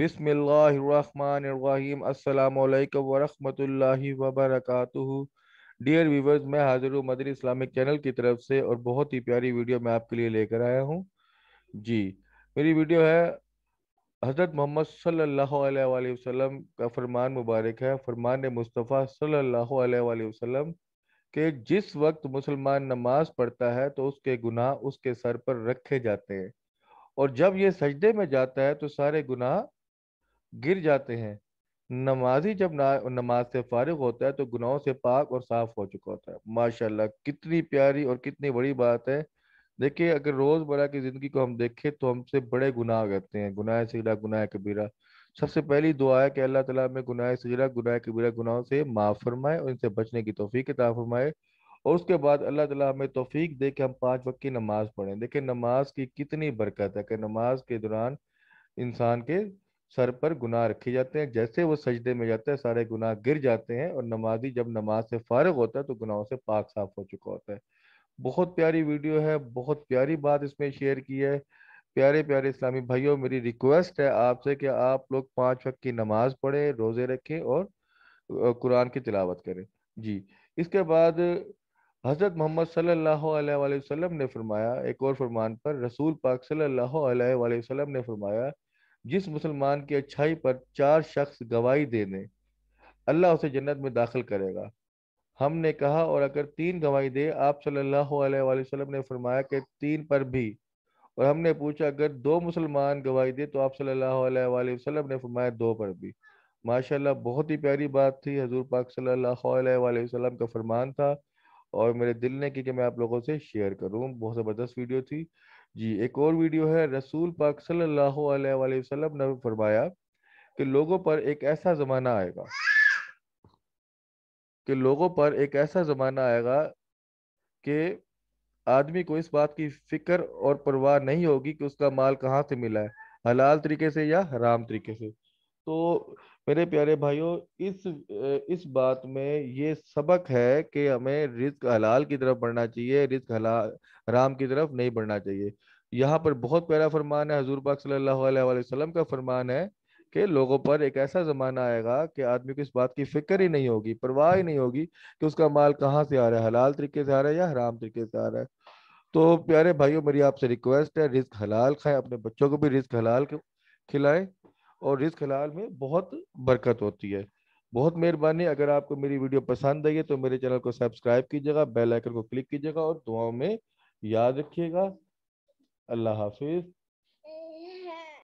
बिसमीम अल्लाम वरहमतुल्लाहि वबरकातुहु डियर व्यूवर्स मैं हाजिर हूँ मदर इस्लामिक चैनल की तरफ से और बहुत ही प्यारी वीडियो मैं आपके लिए लेकर आया हूँ जी मेरी वीडियो है हज़रत मोहम्मद सल्लल्लाहु अलैहि वसल्लम का फरमान मुबारक है फरमान मुस्तफ़ा सल्लल्लाहु अलैहि वसल्लम के जिस वक्त मुसलमान नमाज पढ़ता है तो उसके गुनाह उसके सर पर रखे जाते हैं और जब ये सजदे में जाता है तो सारे गुनाह गिर जाते हैं नमाजी जब ना नमाज से फारिग होता है तो गुनाहों से पाक और साफ हो चुका होता है माशाल्लाह कितनी प्यारी और कितनी बड़ी बात है देखिए अगर रोजमर्रा की जिंदगी को हम देखें तो हमसे बड़े गुनाह करते हैं गुनाह सगरा गुनाह कबीरा सबसे पहली दुआ है कि अल्लाह तला में गुनाह सगरा गुनाह कबीरा गुनाहों से माफ़ फरमाए और इनसे बचने की तोफ़ी अता फरमाए और उसके बाद अल्लाह ताला हमें तोफ़ी दे के हम पाँच वक्त की नमाज़ पढ़ें देखिए नमाज की कितनी बरकत है कि नमाज के दौरान इंसान के सर पर गुनाह रखे जाते हैं जैसे वो सजदे में जाता है सारे गुनाह गिर जाते हैं और नमाजी जब नमाज से फारग होता है तो गुनाहों से पाक साफ हो चुका होता है बहुत प्यारी वीडियो है बहुत प्यारी बात इसमें शेयर की है प्यारे प्यारे इस्लामी भाइयों मेरी रिक्वेस्ट है आपसे कि आप लोग पाँच वक्त की नमाज पढ़ें रोज़े रखें और कुरान की तिलावत करें जी इसके बाद हज़रत मोहम्मद सल्लल्लाहु अलैहि वसल्लम ने फरमाया एक और फरमान पर रसूल पाक सल्लल्लाहु अलैहि वसल्लम ने फरमाया जिस मुसलमान की अच्छाई पर चार शख्स गवाही दे दें अल्लाह उसे जन्नत में दाखिल करेगा हमने कहा और अगर तीन गवाही दे आप सल्लल्लाहु अलैहि वसल्लम ने फरमाया कि तीन पर भी और हमने पूछा अगर दो मुसलमान गवाही दे तो आप सल्लल्लाहु अलैहि वसल्लम ने फरमाया दो पर भी माशाल्लाह बहुत ही प्यारी बात थी हजूर पाक सल्लल्लाहु अलैहि वसल्लम का फरमान था और मेरे दिल ने की कि मैं आप लोगों से शेयर करूँ बहुत ज़बरदस्त वीडियो थी जी एक और वीडियो है रसूल पाक सल्लल्लाहु अलैहि वसल्लम ने फरमाया कि लोगों पर एक ऐसा ज़माना आएगा कि लोगों पर एक ऐसा ज़माना आएगा कि आदमी को इस बात की फिक्र और परवाह नहीं होगी कि उसका माल कहाँ से मिला है हलाल तरीके से या हराम तरीके से तो मेरे प्यारे भाइयों इस इस बात में ये सबक है कि हमें रिस्क हलाल की तरफ बढ़ना चाहिए रिस्क हलाल हराम की तरफ नहीं बढ़ना चाहिए यहाँ पर बहुत प्यारा फरमान है हजूर पाक सल्लल्लाहु का फरमान है कि लोगों पर एक ऐसा ज़माना आएगा कि आदमी को इस बात की फिक्र ही नहीं होगी परवाह ही नहीं होगी कि उसका माल कहाँ से आ रहा है हलाल तरीके से आ रहा है या हराम तरीके से आ रहा है तो प्यारे भाइयों मेरी आपसे रिक्वेस्ट है रिस्क हलाल खाएं अपने बच्चों को भी रिस्क हलाल खिलाएं और रिस्क हलाल में बहुत बरकत होती है बहुत मेहरबानी अगर आपको मेरी वीडियो पसंद आई है तो मेरे चैनल को सब्सक्राइब कीजिएगा बेल आइकन को क्लिक कीजिएगा और दुआओं में याद रखिएगा अल्लाह हाफिज़